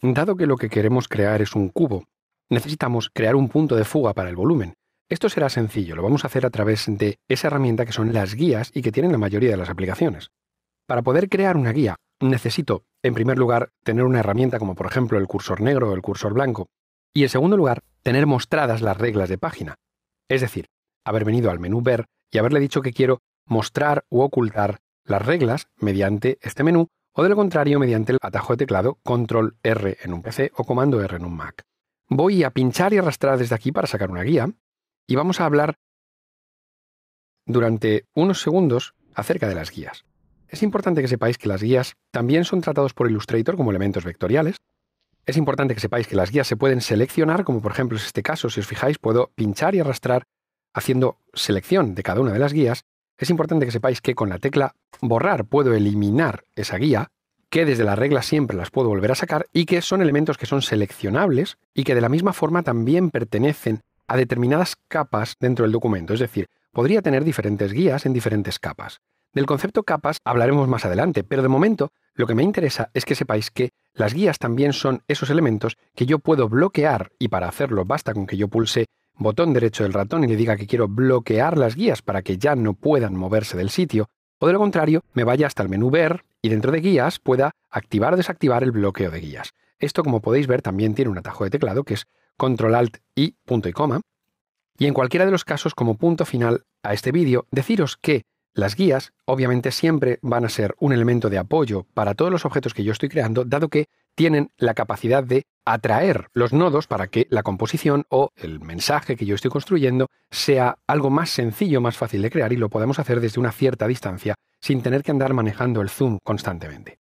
Dado que lo que queremos crear es un cubo, necesitamos crear un punto de fuga para el volumen. Esto será sencillo, lo vamos a hacer a través de esa herramienta que son las guías y que tienen la mayoría de las aplicaciones. Para poder crear una guía, necesito, en primer lugar, tener una herramienta como por ejemplo el cursor negro o el cursor blanco, y en segundo lugar, tener mostradas las reglas de página. Es decir, haber venido al menú Ver y haberle dicho que quiero mostrar u ocultar las reglas mediante este menú o de lo contrario mediante el atajo de teclado Control R en un PC o Comando R en un Mac. Voy a pinchar y arrastrar desde aquí para sacar una guía y vamos a hablar durante unos segundos acerca de las guías. Es importante que sepáis que las guías también son tratados por Illustrator como elementos vectoriales. Es importante que sepáis que las guías se pueden seleccionar, como por ejemplo es este caso, si os fijáis puedo pinchar y arrastrar haciendo selección de cada una de las guías. Es importante que sepáis que con la tecla borrar puedo eliminar esa guía que desde la regla siempre las puedo volver a sacar y que son elementos que son seleccionables y que de la misma forma también pertenecen a determinadas capas dentro del documento. Es decir, podría tener diferentes guías en diferentes capas. Del concepto capas hablaremos más adelante, pero de momento lo que me interesa es que sepáis que las guías también son esos elementos que yo puedo bloquear y para hacerlo basta con que yo pulse botón derecho del ratón y le diga que quiero bloquear las guías para que ya no puedan moverse del sitio, o de lo contrario me vaya hasta el menú ver y dentro de guías pueda activar o desactivar el bloqueo de guías. Esto, como podéis ver, también tiene un atajo de teclado que es Control Alt y punto y coma. Y en cualquiera de los casos, como punto final a este vídeo, deciros que las guías, obviamente, siempre van a ser un elemento de apoyo para todos los objetos que yo estoy creando, dado que tienen la capacidad de atraer los nodos para que la composición o el mensaje que yo estoy construyendo sea algo más sencillo, más fácil de crear y lo podemos hacer desde una cierta distancia sin tener que andar manejando el zoom constantemente.